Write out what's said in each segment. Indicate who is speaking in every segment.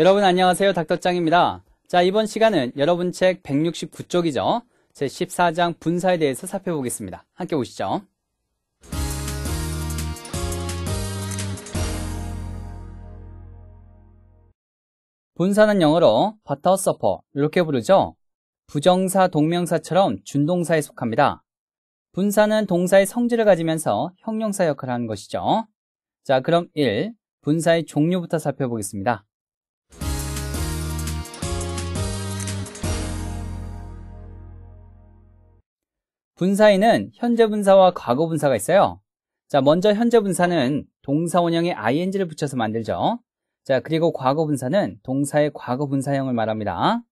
Speaker 1: 여러분 안녕하세요. 닥터짱입니다. 자, 이번 시간은 여러분 책 169쪽이죠. 제 14장 분사에 대해서 살펴보겠습니다. 함께 보시죠 분사는 영어로 버터 서퍼 이렇게 부르죠. 부정사, 동명사처럼 준동사에 속합니다. 분사는 동사의 성질을 가지면서 형용사 역할을 하는 것이죠. 자, 그럼 1. 분사의 종류부터 살펴보겠습니다. 분사에는 현재 분사와 과거 분사가 있어요. 자, 먼저 현재 분사는 동사 원형에 ing를 붙여서 만들죠. 자, 그리고 과거 분사는 동사의 과거 분사형을 말합니다.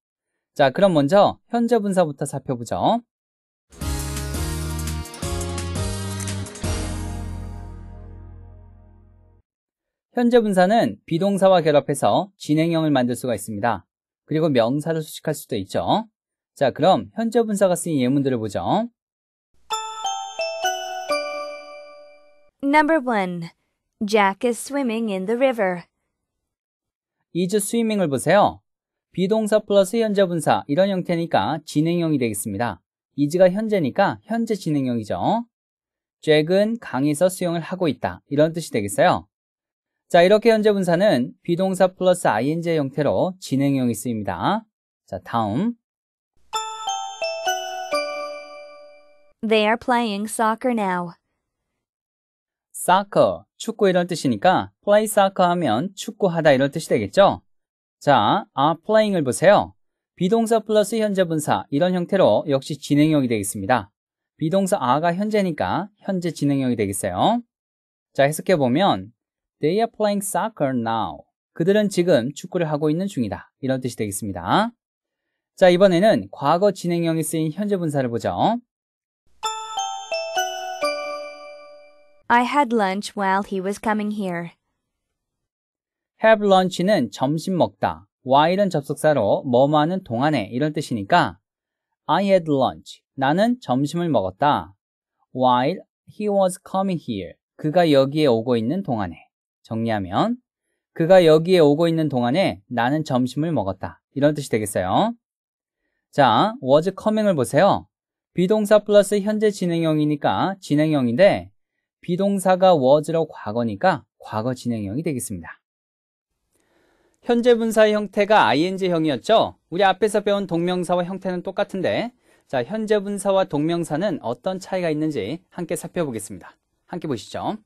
Speaker 1: 자, 그럼 먼저 현재 분사부터 살펴보죠. 현재 분사는 비동사와 결합해서 진행형을 만들 수가 있습니다. 그리고 명사를 수식할 수도 있죠. 자, 그럼 현재 분사가 쓰인 예문들을 보죠.
Speaker 2: Number 1. Jack is swimming in the river.
Speaker 1: is swimming을 보세요. 비동사 플러스 현재 분사 이런 형태니까 진행형이 되겠습니다. is가 현재니까 현재 진행형이죠. 잭은 강에서 수영을 하고 있다. 이런 뜻이 되겠어요. 자, 이렇게 현재 분사는 비동사 플러스 ing의 형태로 진행형이 쓰입니다. 자, 다음.
Speaker 2: They are playing soccer now.
Speaker 1: soccer, 축구 이런 뜻이니까 play soccer 하면 축구하다 이런 뜻이 되겠죠? 자, are 아, playing을 보세요. 비동사 플러스 현재분사 이런 형태로 역시 진행형이 되겠습니다. 비동사 are가 현재니까 현재 진행형이 되겠어요. 자, 해석해 보면 They are playing soccer now. 그들은 지금 축구를 하고 있는 중이다. 이런 뜻이 되겠습니다. 자, 이번에는 과거 진행형이 쓰인 현재 분사를 보죠.
Speaker 2: I had lunch while he was coming here.
Speaker 1: have lunch는 점심 먹다. while은 접속사로 뭐뭐 하는 동안에 이런 뜻이니까 I had lunch. 나는 점심을 먹었다. while he was coming here. 그가 여기에 오고 있는 동안에. 정리하면 그가 여기에 오고 있는 동안에 나는 점심을 먹었다. 이런 뜻이 되겠어요. 자, was coming을 보세요. 비동사 플러스 현재 진행형이니까 진행형인데 비동사가 was로 과거니까 과거 진행형이 되겠습니다. 현재 분사의 형태가 ing형이었죠? 우리 앞에서 배운 동명사와 형태는 똑같은데 자, 현재 분사와 동명사는 어떤 차이가 있는지 함께 살펴보겠습니다. 함께 보시죠.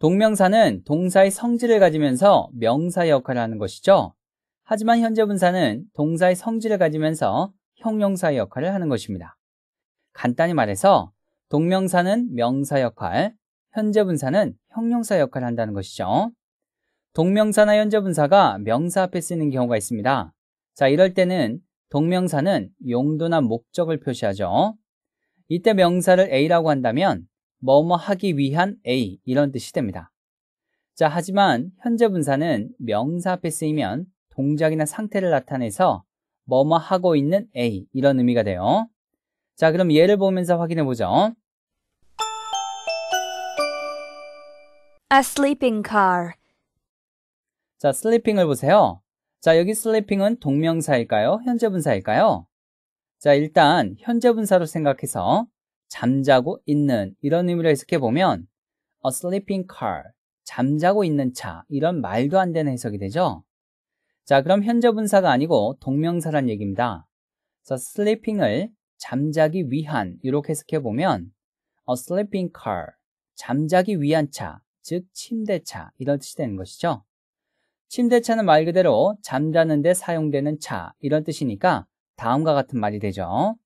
Speaker 1: 동명사는 동사의 성질을 가지면서 명사의 역할을 하는 것이죠. 하지만 현재 분사는 동사의 성질을 가지면서 형용사의 역할을 하는 것입니다. 간단히 말해서 동명사는 명사 역할, 현재 분사는 형용사 역할을 한다는 것이죠. 동명사나 현재 분사가 명사 앞에 쓰는 경우가 있습니다. 자, 이럴 때는 동명사는 용도나 목적을 표시하죠. 이때 명사를 A라고 한다면 뭐뭐 하기 위한 A 이런 뜻이 됩니다. 자, 하지만 현재 분사는 명사 앞에 쓰이면 동작이나 상태를 나타내서 뭐뭐 하고 있는 A 이런 의미가 돼요. 자 그럼 예를 보면서 확인해 보죠.
Speaker 2: A sleeping car.
Speaker 1: 자, sleeping을 보세요. 자, 여기 sleeping은 동명사일까요? 현재분사일까요? 자, 일단 현재분사로 생각해서 잠자고 있는 이런 의미로 해석해 보면 a sleeping car, 잠자고 있는 차 이런 말도 안 되는 해석이 되죠. 자, 그럼 현재분사가 아니고 동명사란 얘기입니다. 그래서 sleeping을 잠자기 위한 이렇게 해석해 보면 a sleeping car 잠자기 위한 차, 즉 침대차 이런 뜻이 되는 것이죠. 침대차는 말 그대로 잠자는 데 사용되는 차 이런 뜻이니까 다음과 같은 말이 되죠.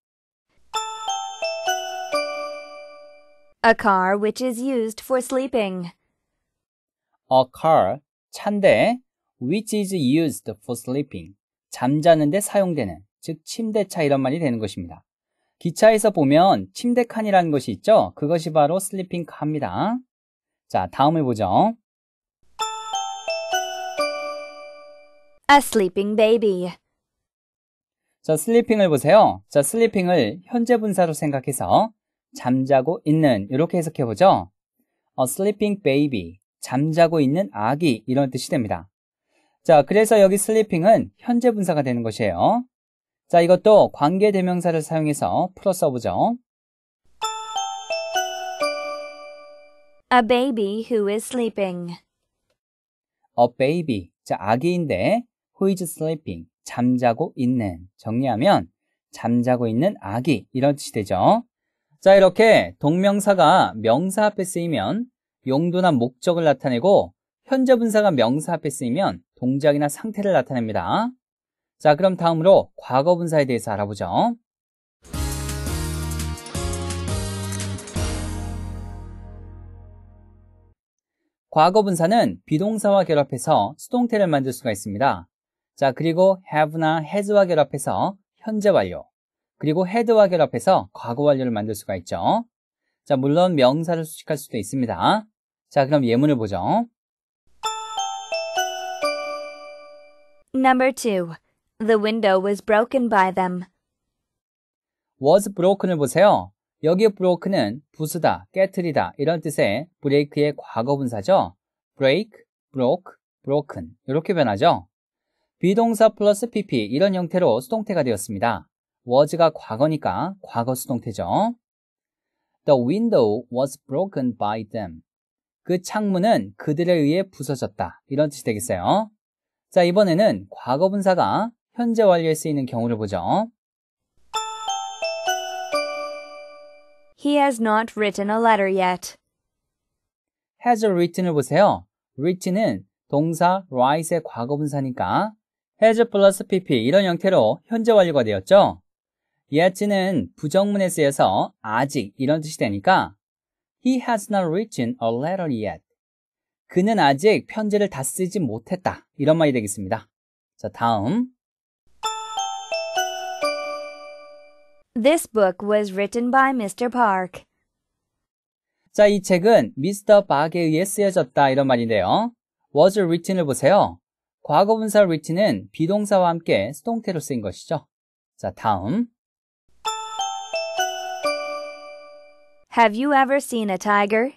Speaker 2: A car which is used for sleeping.
Speaker 1: A car
Speaker 2: 차인데
Speaker 1: which is used for sleeping. 잠자는데 사용되는, 즉 침대차 이런 말이 되는 것입니다. 기차에서 보면 침대 칸이라는 것이 있죠? 그것이 바로 sleeping 칸입니다. 자, 다음을 보죠.
Speaker 2: A sleeping baby.
Speaker 1: 자, sleeping을 보세요. 자, sleeping을 현재 분사로 생각해서 잠자고 있는 이렇게 해석해 보죠. A sleeping baby, 잠자고 있는 아기 이런 뜻이 됩니다. 자, 그래서 여기 sleeping은 현재 분사가 되는 것이에요. 자, 이것도 관계 대명사를 사용해서 풀어 써보죠.
Speaker 2: A baby who is sleeping.
Speaker 1: A baby, 자, 아기인데 who is sleeping, 잠자고 있는. 정리하면 잠자고 있는 아기 이런 뜻이 되죠. 자, 이렇게 동명사가 명사 앞에 쓰이면 용도나 목적을 나타내고 현재 분사가 명사 앞에 쓰이면 동작이나 상태를 나타냅니다. 자, 그럼 다음으로 과거 분사에 대해서 알아보죠. 과거 분사는 비동사와 결합해서 수동태를 만들 수가 있습니다. 자, 그리고 have나 has와 결합해서 현재 완료, 그리고 head와 결합해서 과거 완료를 만들 수가 있죠. 자, 물론 명사를 수식할 수도 있습니다. 자, 그럼 예문을 보죠.
Speaker 2: Number two. The window was broken by them.
Speaker 1: was broken을 보세요. 여기 broken은 부수다, 깨트리다 이런 뜻의 break의 과거분사죠. break, broke, broken 이렇게 변하죠. 비동사 플러스 pp 이런 형태로 수동태가 되었습니다. was가 과거니까 과거 수동태죠. The window was broken by them. 그 창문은 그들에 의해 부서졌다 이런 뜻이 되겠어요. 자, 이번에는 과거분사가 현재 완료에 수있는 경우를 보죠.
Speaker 2: He has not written a letter yet.
Speaker 1: has written을 보세요. written은 동사 write의 과거분사니까 has 플러스 pp 이런 형태로 현재 완료가 되었죠. yet는 부정문에 쓰여서 아직 이런 뜻이 되니까 he has not written a letter yet. 그는 아직 편지를 다 쓰지 못했다. 이런 말이 되겠습니다. 자, 다음.
Speaker 2: This book was written by Mr. Park.
Speaker 1: 자, 이 책은 Mr. 미스터 박에 의해 쓰여졌다 이런 말인데요. was written을 보세요. 과거 분사 written은 비동사와 함께 수동태로 쓰인 것이죠. 자, 다음.
Speaker 2: Have you ever seen a tiger?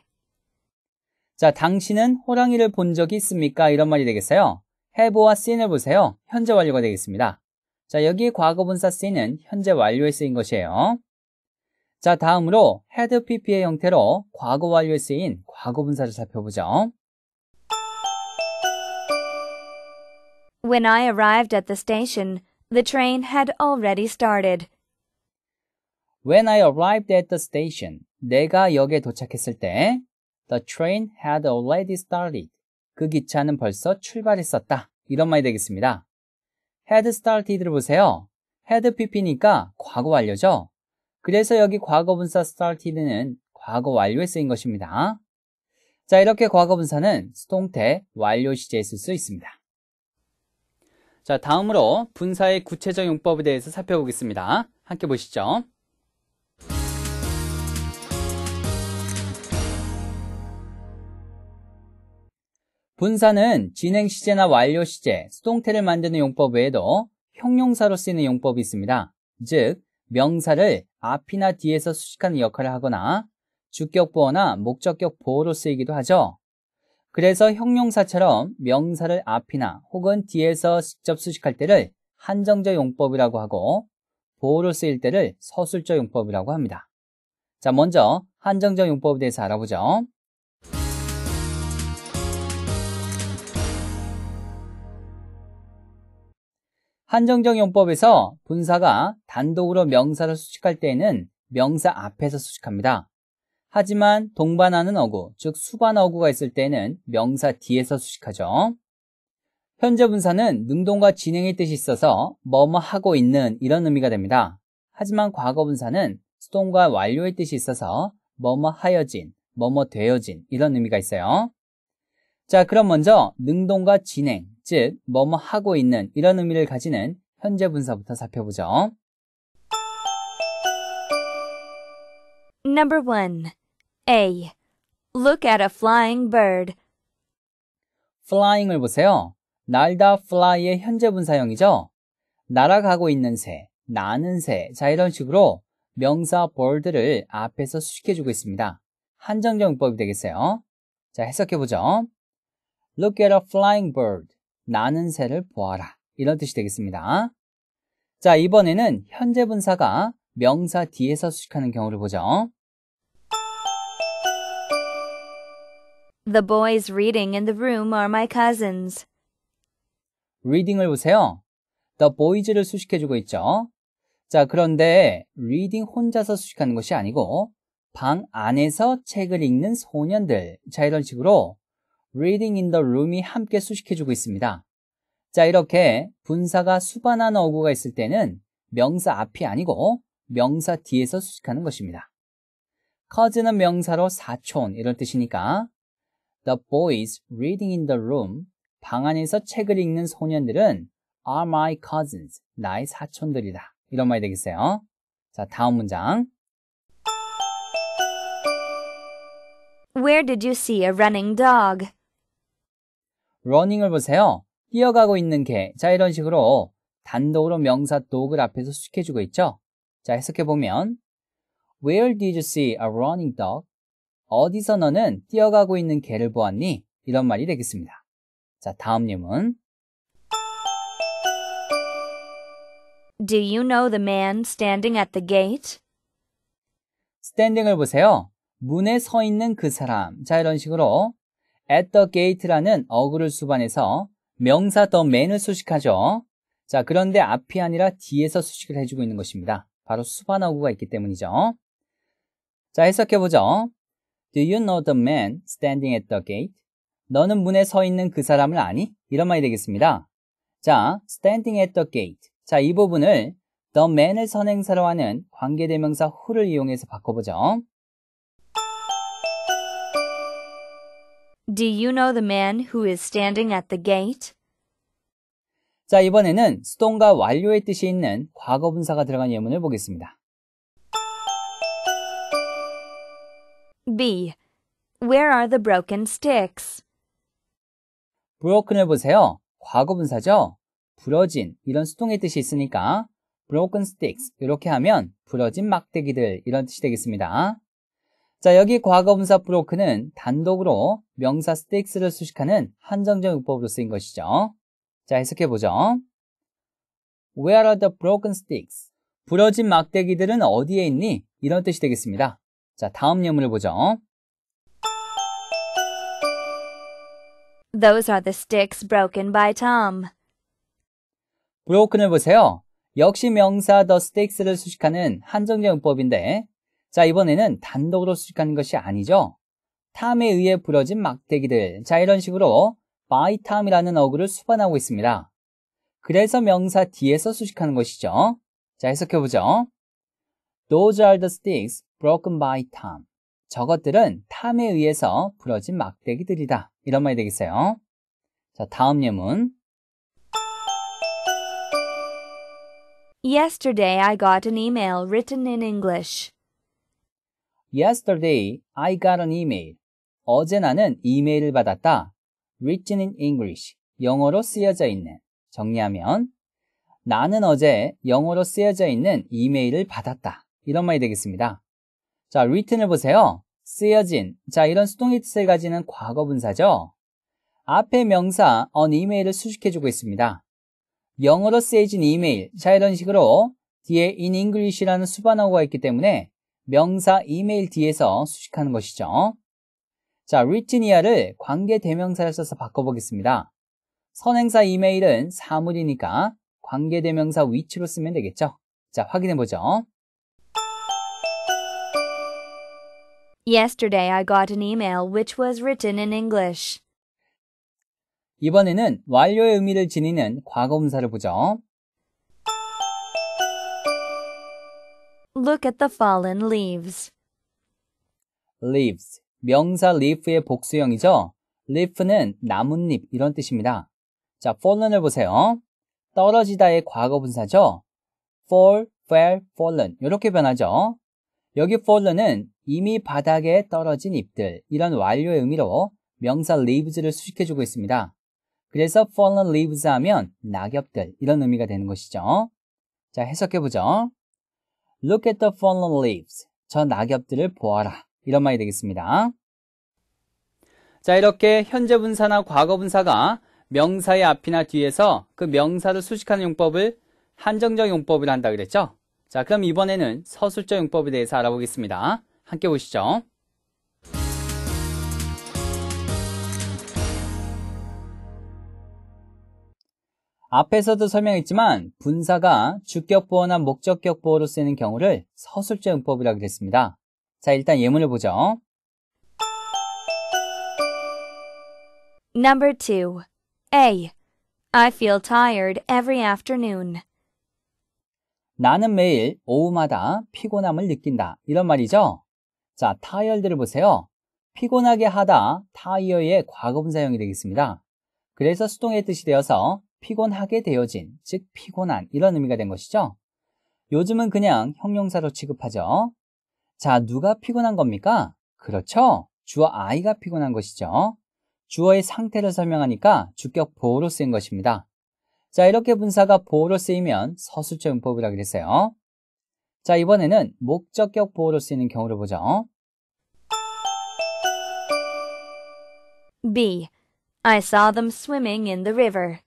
Speaker 1: 자, 당신은 호랑이를 본 적이 있습니까? 이런 말이 되겠어요. have와 seen을 보세요. 현재 완료가 되겠습니다. 자, 여기 과거분사 seen은 현재 완료에 쓰인 것이에요. 자, 다음으로 had pp의 형태로 과거 완료에 쓰인 과거분사를 살펴보죠.
Speaker 2: When I arrived at the station, the train had already started.
Speaker 1: When I arrived at the station, 내가 역에 도착했을 때, the train had already started. 그 기차는 벌써 출발했었다. 이런 말이 되겠습니다. had started를 보세요. had pp니까 과거 완료죠. 그래서 여기 과거 분사 started는 과거 완료에 쓰인 것입니다. 자, 이렇게 과거 분사는 수동태 완료 시제에 쓸 수 있습니다. 자, 다음으로 분사의 구체적 용법에 대해서 살펴보겠습니다. 함께 보시죠. 분사는 진행 시제나 완료 시제, 수동태를 만드는 용법 외에도 형용사로 쓰이는 용법이 있습니다. 즉, 명사를 앞이나 뒤에서 수식하는 역할을 하거나 주격 보호나 목적격 보호로 쓰이기도 하죠. 그래서 형용사처럼 명사를 앞이나 혹은 뒤에서 직접 수식할 때를 한정적 용법이라고 하고 보호로 쓰일 때를 서술적 용법이라고 합니다. 자, 먼저 한정적 용법에 대해서 알아보죠. 한정적 용법에서 분사가 단독으로 명사를 수식할 때에는 명사 앞에서 수식합니다. 하지만 동반하는 어구, 즉 수반 어구가 있을 때는 명사 뒤에서 수식하죠. 현재 분사는 능동과 진행의 뜻이 있어서 뭐뭐 하고 있는 이런 의미가 됩니다. 하지만 과거 분사는 수동과 완료의 뜻이 있어서 뭐뭐 하여진, 뭐뭐 되어진 이런 의미가 있어요. 자, 그럼 먼저 능동과 진행, 즉, 뭐뭐 하고 있는 이런 의미를 가지는 현재 분사부터 살펴보죠.
Speaker 2: Number 1. A. Look at a flying bird.
Speaker 1: flying을 보세요. 날다 fly의 현재 분사형이죠. 날아가고 있는 새, 나는 새. 자, 이런 식으로 명사 bird를 앞에서 수식해주고 있습니다. 한정적 용법이 되겠어요. 자, 해석해보죠. Look at a flying bird. 나는 새를 보아라. 이런 뜻이 되겠습니다. 자, 이번에는 현재 분사가 명사 뒤에서 수식하는 경우를 보죠.
Speaker 2: The boys reading in the room are my cousins.
Speaker 1: reading을 보세요. the boys를 수식해주고 있죠. 자, 그런데 reading 혼자서 수식하는 것이 아니고 방 안에서 책을 읽는 소년들. 자, 이런 식으로 reading in the room이 함께 수식해주고 있습니다. 자, 이렇게 분사가 수반한 어구가 있을 때는 명사 앞이 아니고 명사 뒤에서 수식하는 것입니다. 커즈는 명사로 사촌 이런 뜻이니까 The boys reading in the room 방 안에서 책을 읽는 소년들은 are my cousins 나의 사촌들이다 이런 말이 되겠어요. 자, 다음 문장.
Speaker 2: Where did you see a running dog?
Speaker 1: running을 보세요. 뛰어가고 있는 개. 자, 이런 식으로 단독으로 명사 dog을 앞에서 수식해주고 있죠. 자, 해석해보면 Where did you see a running dog? 어디서 너는 뛰어가고 있는 개를 보았니? 이런 말이 되겠습니다. 자, 다음 예문.
Speaker 2: Do you know the man standing at the gate?
Speaker 1: standing을 보세요. 문에 서 있는 그 사람. 자, 이런 식으로 at the gate라는 어그를 수반해서 명사 the man을 수식하죠. 자, 그런데 앞이 아니라 뒤에서 수식을 해주고 있는 것입니다. 바로 수반 어구가 있기 때문이죠. 자, 해석해보죠. Do you know the man standing at the gate? 너는 문에 서 있는 그 사람을 아니? 이런 말이 되겠습니다. 자, standing at the gate. 자, 이 부분을 the man을 선행사로 하는 관계대명사 who를 이용해서 바꿔보죠.
Speaker 2: Do you know the man who is standing at the gate?
Speaker 1: 자, 이번에는 수동과 완료의 뜻이 있는 과거 분사가 들어간 예문을 보겠습니다.
Speaker 2: B. Where are the broken sticks?
Speaker 1: broken을 보세요. 과거 분사죠? 부러진 이런 수동의 뜻이 있으니까 broken sticks 이렇게 하면 부러진 막대기들 이런 뜻이 되겠습니다. 자, 여기 과거분사 브로크는 단독으로 명사 스테이크스를 수식하는 한정적 용법으로 쓰인 것이죠. 자, 해석해보죠. Where are the broken sticks? 부러진 막대기들은 어디에 있니? 이런 뜻이 되겠습니다. 자, 다음 예문을 보죠.
Speaker 2: Those are the sticks broken by Tom.
Speaker 1: broken을 보세요. 역시 명사 the sticks를 수식하는 한정적 용법인데 자, 이번에는 단독으로 수식하는 것이 아니죠. 탐에 의해 부러진 막대기들. 자, 이런 식으로 by time이라는 어구를 수반하고 있습니다. 그래서 명사 뒤에서 수식하는 것이죠. 자, 해석해보죠. Those are the sticks broken by Tom. 저것들은 탐에 의해서 부러진 막대기들이다. 이런 말이 되겠어요. 자, 다음 예문.
Speaker 2: Yesterday I got an email written in English.
Speaker 1: Yesterday I got an email. 어제 나는 이메일을 받았다. Written in English. 영어로 쓰여져 있는. 정리하면 나는 어제 영어로 쓰여져 있는 이메일을 받았다. 이런 말이 되겠습니다. 자, written을 보세요. 쓰여진. 자, 이런 수동의 뜻을 가지는 과거 분사죠. 앞에 명사 on 이메일을 수식해주고 있습니다. 영어로 쓰여진 이메일. 자, 이런 식으로 뒤에 in English라는 수반어가 있기 때문에 명사 이메일 뒤에서 수식하는 것이죠. 자, 리치니아를 관계 대명사를 써서 바꿔보겠습니다. 선행사 이메일은 사물이니까 관계 대명사 위치로 쓰면 되겠죠. 자, 확인해보죠.
Speaker 2: Yesterday I got an email which was written in English.
Speaker 1: 이번에는 완료의 의미를 지니는 과거문사를 보죠.
Speaker 2: Look at the fallen leaves.
Speaker 1: leaves 명사 leaf의 복수형이죠. leaf는 나뭇잎 이런 뜻입니다. 자, fallen을 보세요. 떨어지다의 과거 분사죠. fall, fell, fallen 이렇게 변하죠. 여기 fallen은 이미 바닥에 떨어진 잎들 이런 완료의 의미로 명사 leaves를 수식해주고 있습니다. 그래서 fallen leaves 하면 낙엽들 이런 의미가 되는 것이죠. 자, 해석해보죠. Look at the fallen leaves. 저 낙엽들을 보아라. 이런 말이 되겠습니다. 자, 이렇게 현재 분사나 과거 분사가 명사의 앞이나 뒤에서 그 명사를 수식하는 용법을 한정적 용법이라 한다 그랬죠? 자, 그럼 이번에는 서술적 용법에 대해서 알아보겠습니다. 함께 보시죠. 앞에서도 설명했지만 분사가 주격보호나 목적격보호로 쓰이는 경우를 서술적 문법이라고 그랬습니다. 자, 일단 예문을 보죠.
Speaker 2: Number 2. A. I feel tired every afternoon.
Speaker 1: 나는 매일 오후마다 피곤함을 느낀다. 이런 말이죠. 자, tired를 보세요. 피곤하게 하다, tire의 과거분사형이 되겠습니다. 그래서 수동의 뜻이 되어서 피곤하게 되어진, 즉 피곤한 이런 의미가 된 것이죠. 요즘은 그냥 형용사로 취급하죠. 자, 누가 피곤한 겁니까? 그렇죠. 주어 아이가 피곤한 것이죠. 주어의 상태를 설명하니까 주격 보호로 쓰인 것입니다. 자, 이렇게 분사가 보호로 쓰이면 서술체 문법이라 그랬어요. 자, 이번에는 목적격 보호로 쓰이는 경우를 보죠.
Speaker 2: B. I saw them swimming in the river.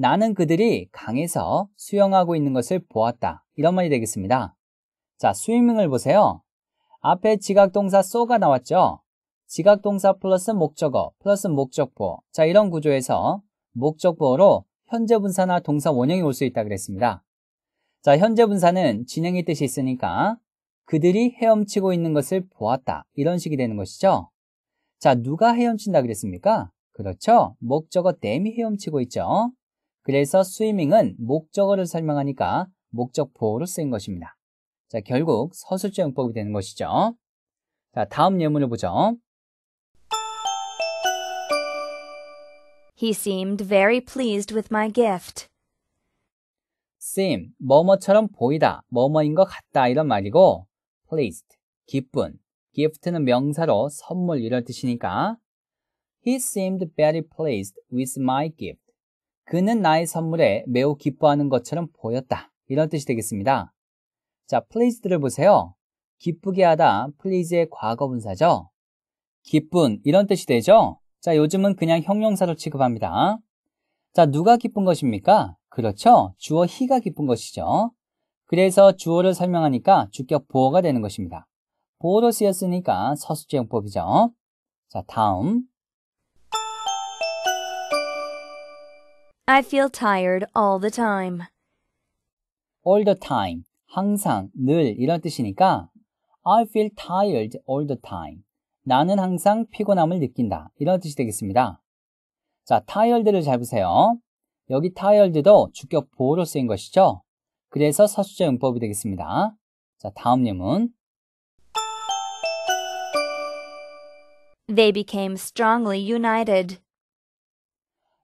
Speaker 1: 나는 그들이 강에서 수영하고 있는 것을 보았다. 이런 말이 되겠습니다. 자, 스위밍을 보세요. 앞에 지각동사 so가 나왔죠? 지각동사 플러스 목적어 플러스 목적보. 자, 이런 구조에서 목적보로 현재 분사나 동사 원형이 올 수 있다 그랬습니다. 자, 현재 분사는 진행의 뜻이 있으니까 그들이 헤엄치고 있는 것을 보았다. 이런 식이 되는 것이죠. 자, 누가 헤엄친다 그랬습니까? 그렇죠. 목적어 댐이 헤엄치고 있죠. 그래서 스위밍은 목적어를 설명하니까 목적보호를 쓰인 것입니다. 자, 결국 서술적 용법이 되는 것이죠. 자, 다음 예문을 보죠.
Speaker 2: He seemed very pleased with my gift.
Speaker 1: seem, 뭐뭐처럼 보이다, 뭐뭐인 것 같다 이런 말이고 pleased, 기쁜, gift는 명사로 선물 이런 뜻이니까 He seemed very pleased with my gift. 그는 나의 선물에 매우 기뻐하는 것처럼 보였다. 이런 뜻이 되겠습니다. 자, pleased를 보세요. 기쁘게 하다, please의 과거 분사죠. 기쁜, 이런 뜻이 되죠? 자, 요즘은 그냥 형용사로 취급합니다. 자, 누가 기쁜 것입니까? 그렇죠. 주어 히가 기쁜 것이죠. 그래서 주어를 설명하니까 주격 보어가 되는 것입니다. 보어로 쓰였으니까 서술제용법이죠. 자, 다음.
Speaker 2: I feel tired all the time. all the time.
Speaker 1: 항상, 늘 이런 뜻이니까 I feel tired all the time. 나는 항상 피곤함을 느낀다. 이런 뜻이 되겠습니다. 자, tired를 잘 보세요. 여기 tired도 주격 보호로 쓰인 것이죠. 그래서 서술제 용법이 되겠습니다. 자, 다음 예문.
Speaker 2: They became strongly united.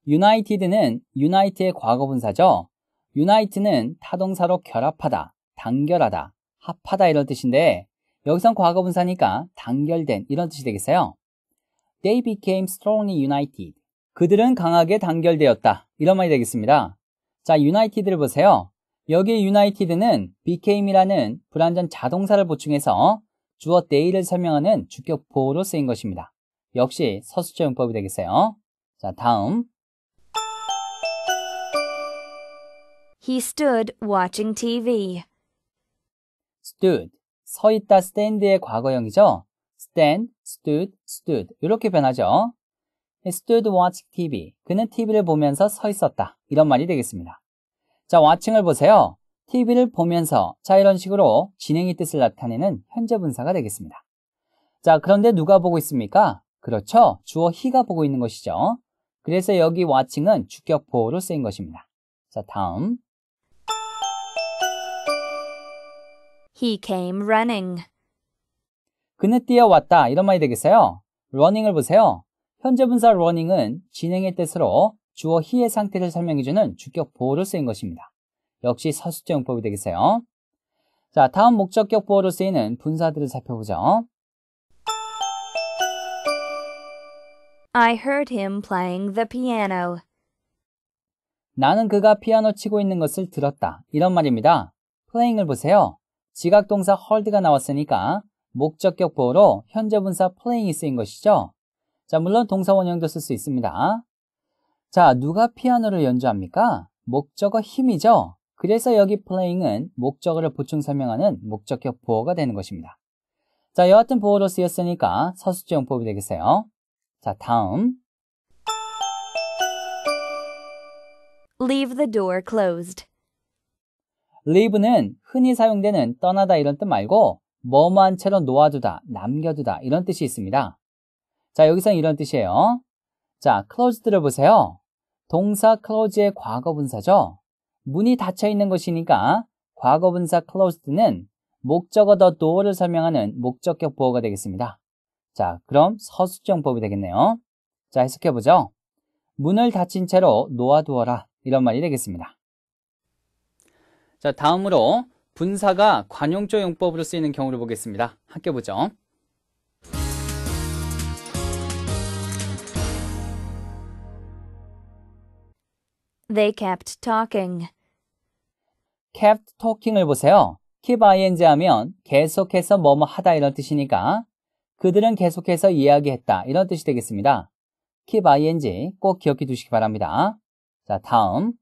Speaker 1: united는 unite의 과거분사죠. unite는 타동사로 결합하다, 단결하다, 합하다 이런 뜻인데 여기선 과거분사니까 단결된 이런 뜻이 되겠어요. They became strongly united. 그들은 강하게 단결되었다. 이런 말이 되겠습니다. 자, united를 보세요. 여기 united는 became이라는 불완전 자동사를 보충해서 주어 they를 설명하는 주격 보호로 쓰인 것입니다. 역시 서술적 용법이 되겠어요. 자, 다음
Speaker 2: He stood watching TV.
Speaker 1: stood. 서 있다 stand의 과거형이죠. stand, stood, stood. 이렇게 변하죠. He stood watching TV. 그는 TV를 보면서 서 있었다. 이런 말이 되겠습니다. 자, watching을 보세요. TV를 보면서. 자, 이런 식으로 진행의 뜻을 나타내는 현재 분사가 되겠습니다. 자, 그런데 누가 보고 있습니까? 그렇죠. 주어 he가 보고 있는 것이죠. 그래서 여기 watching은 주격 보호로 쓰인 것입니다. 자, 다음.
Speaker 2: He came running.
Speaker 1: 그는 뛰어왔다. 이런 말이 되겠어요. running을 보세요. 현재 분사 running은 진행의 뜻으로 주어 he의 상태를 설명해주는 주격 보호로 쓰인 것입니다. 역시 서술적 용법이 되겠어요. 자, 다음 목적격 보호로 쓰이는 분사들을 살펴보죠.
Speaker 2: I heard him playing the piano.
Speaker 1: 나는 그가 피아노 치고 있는 것을 들었다. 이런 말입니다. playing을 보세요. 지각동사 헐드가 나왔으니까 목적격 보호로 현재분사 playing이 쓰인 것이죠. 자, 물론 동사 원형도 쓸 수 있습니다. 자, 누가 피아노를 연주합니까? 목적어 힘이죠. 그래서 여기 playing은 목적어를 보충 설명하는 목적격 보호가 되는 것입니다. 자, 여하튼 보호로 쓰였으니까 서술제 용법이 되겠어요. 자, 다음.
Speaker 2: Leave the door closed.
Speaker 1: leave는 흔히 사용되는 떠나다 이런 뜻 말고 머무한 채로 놓아두다, 남겨두다 이런 뜻이 있습니다. 자, 여기서는 이런 뜻이에요. 자, close 들어보세요. 동사 close의 과거 분사죠. 문이 닫혀 있는 것이니까 과거 분사 closed는 목적어 더 door를 설명하는 목적격 보어가 되겠습니다. 자, 그럼 서술정법이 되겠네요. 자, 해석해보죠. 문을 닫힌 채로 놓아두어라. 이런 말이 되겠습니다. 자, 다음으로 분사가 관용조 용법으로 쓰이는 경우를 보겠습니다. 함께 보죠.
Speaker 2: They kept talking.
Speaker 1: kept talking을 보세요. keep ing 하면 계속해서 뭐뭐 하다 이런 뜻이니까 그들은 계속해서 이야기했다 이런 뜻이 되겠습니다. keep ing 꼭 기억해 두시기 바랍니다. 자, 다음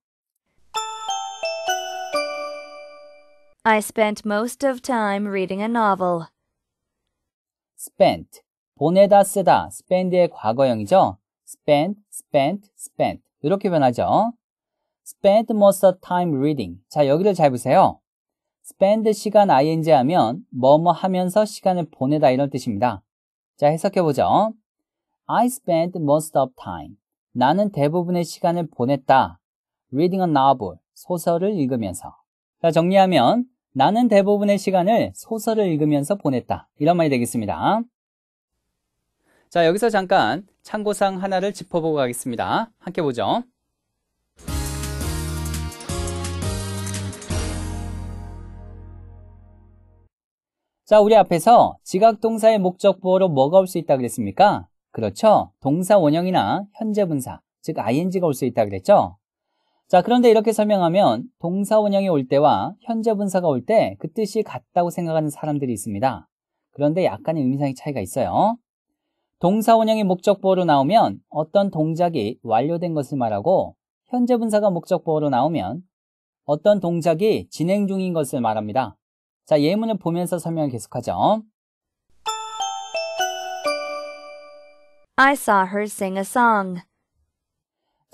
Speaker 2: I spent most of time reading a novel. spent
Speaker 1: 보내다 쓰다 spend의 과거형이죠. spent, spent, spent 이렇게 변하죠. spent most of time reading. 자, 여기를 잘 보세요. spend 시간 ing 하면 뭐뭐 하면서 시간을 보내다 이런 뜻입니다. 자, 해석해 보죠. I spent most of time. 나는 대부분의 시간을 보냈다. reading a novel. 소설을 읽으면서. 자, 정리하면 나는 대부분의 시간을 소설을 읽으면서 보냈다. 이런 말이 되겠습니다. 자, 여기서 잠깐 참고사항 하나를 짚어보고 가겠습니다. 함께 보죠. 자, 우리 앞에서 지각동사의 목적부호로 뭐가 올 수 있다 그랬습니까? 그렇죠. 동사 원형이나 현재 분사, 즉 ing가 올 수 있다 그랬죠? 자, 그런데 이렇게 설명하면 동사 원형이 올 때와 현재 분사가 올 때 그 뜻이 같다고 생각하는 사람들이 있습니다. 그런데 약간의 의미상의 차이가 있어요. 동사 원형이 목적보호로 나오면 어떤 동작이 완료된 것을 말하고 현재 분사가 목적보호로 나오면 어떤 동작이 진행 중인 것을 말합니다. 자, 예문을 보면서 설명을 계속하죠.
Speaker 2: I saw her sing a song.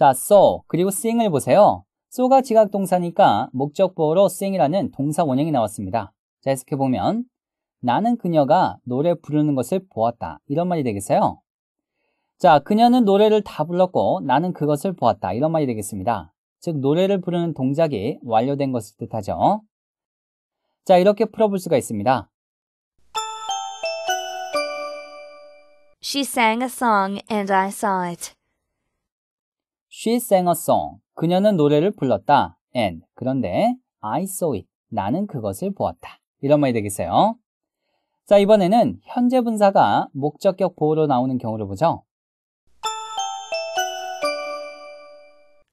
Speaker 1: 자, so 그리고 sing을 보세요. so가 지각 동사니까 목적보로 sing이라는 동사 원형이 나왔습니다. 자, 해석해 보면 나는 그녀가 노래 부르는 것을 보았다. 이런 말이 되겠어요. 자, 그녀는 노래를 다 불렀고 나는 그것을 보았다. 이런 말이 되겠습니다. 즉, 노래를 부르는 동작이 완료된 것을 뜻하죠. 자, 이렇게 풀어볼 수가 있습니다.
Speaker 2: She sang a song and I saw it. She sang
Speaker 1: a song. 그녀는 노래를 불렀다. And 그런데 I saw it. 나는 그것을 보았다. 이런 말이 되겠어요. 자, 이번에는 현재 분사가 목적격 보호로 나오는 경우를 보죠.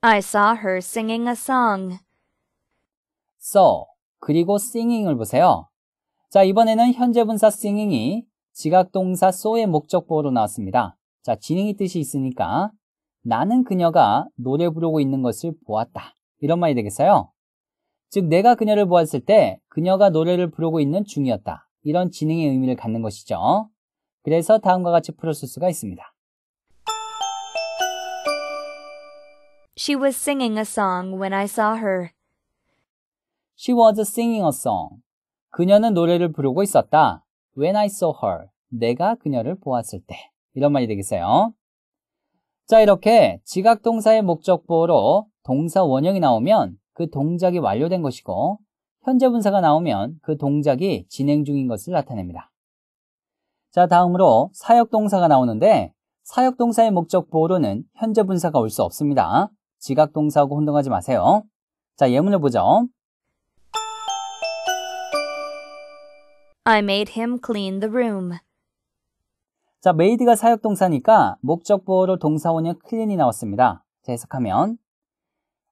Speaker 2: I saw her singing a song.
Speaker 1: saw 그리고 singing을 보세요. 자, 이번에는 현재 분사 singing이 지각 동사 so의 목적 보호로 나왔습니다. 자, 진행이 뜻이 있으니까 나는 그녀가 노래 부르고 있는 것을 보았다. 이런 말이 되겠어요. 즉, 내가 그녀를 보았을 때 그녀가 노래를 부르고 있는 중이었다. 이런 진행의 의미를 갖는 것이죠. 그래서 다음과 같이 풀어을 수가 있습니다.
Speaker 2: She was singing a song when I saw her. She was singing a
Speaker 1: song. 그녀는 노래를 부르고 있었다. When I saw her. 내가 그녀를 보았을 때. 이런 말이 되겠어요. 자 이렇게 지각동사의 목적보로 동사 원형이 나오면 그 동작이 완료된 것이고 현재 분사가 나오면 그 동작이 진행 중인 것을 나타냅니다. 자 다음으로 사역동사가 나오는데 사역동사의 목적보로는 현재 분사가 올 수 없습니다. 지각동사하고 혼동하지 마세요. 자 예문을 보죠.
Speaker 2: I made him clean the room.
Speaker 1: 자, 메이드가 사역동사니까 목적 보호로 동사 원형 clean이 나왔습니다. 해석하면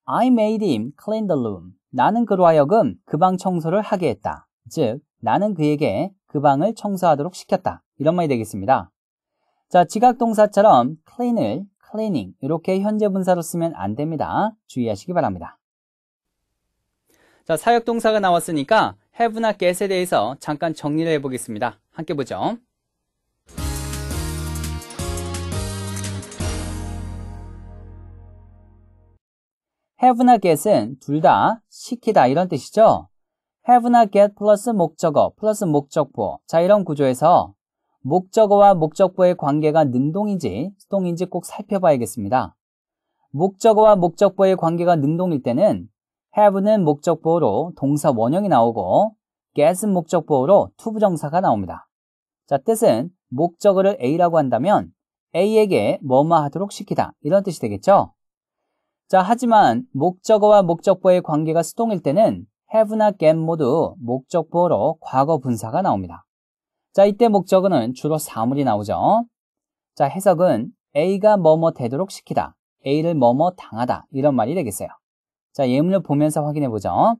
Speaker 1: I made him clean the room. 나는 그로 하여금 그 방 청소를 하게 했다. 즉, 나는 그에게 그 방을 청소하도록 시켰다. 이런 말이 되겠습니다. 자, 지각동사처럼 clean을 cleaning 이렇게 현재 분사로 쓰면 안 됩니다. 주의하시기 바랍니다. 자, 사역동사가 나왔으니까 have나 get에 대해서 잠깐 정리를 해보겠습니다. 함께 보죠. have나 get은 둘 다 시키다 이런 뜻이죠. have나 get 플러스 목적어 플러스 목적보. 자, 이런 구조에서 목적어와 목적보의 관계가 능동인지 수동인지 꼭 살펴봐야겠습니다. 목적어와 목적보의 관계가 능동일 때는 have는 목적보로 동사 원형이 나오고 get은 목적보로 투부정사가 나옵니다. 자, 뜻은 목적어를 A라고 한다면 A에게 뭐뭐 하도록 시키다 이런 뜻이 되겠죠. 자, 하지만 목적어와 목적보의 관계가 수동일 때는 have나 get 모두 목적보로 과거 분사가 나옵니다. 자, 이때 목적어는 주로 사물이 나오죠. 자, 해석은 A가 뭐뭐 되도록 시키다, A를 뭐뭐 당하다 이런 말이 되겠어요. 자, 예문을 보면서 확인해 보죠.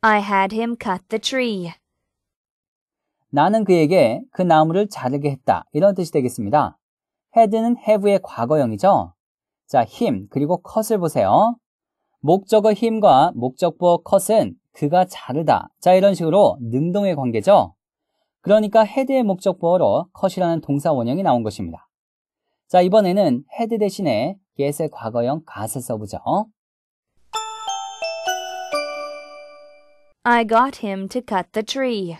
Speaker 2: I had him cut the tree.
Speaker 1: 나는 그에게 그 나무를 자르게 했다. 이런 뜻이 되겠습니다. head는 have의 과거형이죠. 자, 힘 그리고 cut을 보세요. 목적어 힘과 목적부어 cut은 그가 자르다. 자, 이런 식으로 능동의 관계죠. 그러니까 헤드의 목적부어로 cut이라는 동사 원형이 나온 것입니다. 자, 이번에는 헤드 대신에 get의 과거형 gat을 써보죠.
Speaker 2: I got him to cut the tree.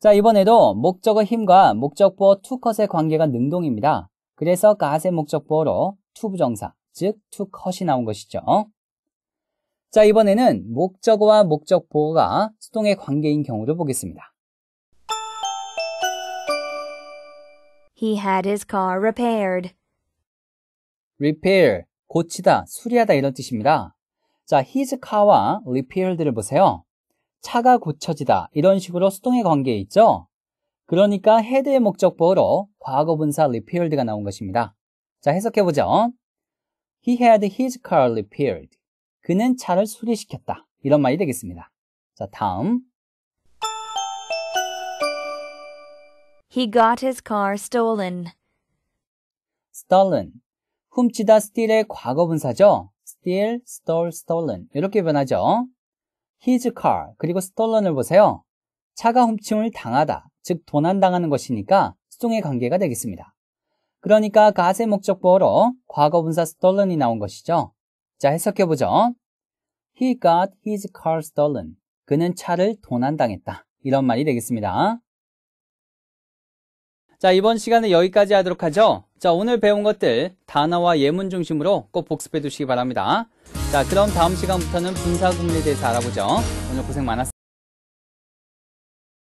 Speaker 1: 자, 이번에도 목적어 힘과 목적보어 투컷의 관계가 능동입니다. 그래서 가세 목적보어로 투부정사, 즉 투컷이 나온 것이죠. 자, 이번에는 목적어와 목적보어가 수동의 관계인 경우를 보겠습니다.
Speaker 2: He had his car repaired.
Speaker 1: repair, 고치다, 수리하다 이런 뜻입니다. 자, his car와 repaired를 보세요. 차가 고쳐지다 이런 식으로 수동의 관계에 있죠. 그러니까 헤드의 목적보로 과거분사 repaired가 나온 것입니다. 자 해석해보죠. He had his car repaired. 그는 차를 수리시켰다. 이런 말이 되겠습니다. 자 다음
Speaker 2: He got his car stolen.
Speaker 1: stolen. 훔치다 steal의 과거분사죠. steal, stole, stolen. 이렇게 변하죠. his car 그리고 stolen을 보세요. 차가 훔침을 당하다 즉 도난당하는 것이니까 수동의 관계가 되겠습니다. 그러니까 가세 목적보로 과거분사 stolen이 나온 것이죠. 자 해석해보죠. He got his car stolen. 그는 차를 도난당했다. 이런 말이 되겠습니다. 자, 이번 시간은 여기까지 하도록 하죠. 자, 오늘 배운 것들 단어와 예문 중심으로 꼭 복습해 두시기 바랍니다. 자, 그럼 다음 시간부터는 분사국리에 대해서 알아보죠. 오늘 고생 많았습니다.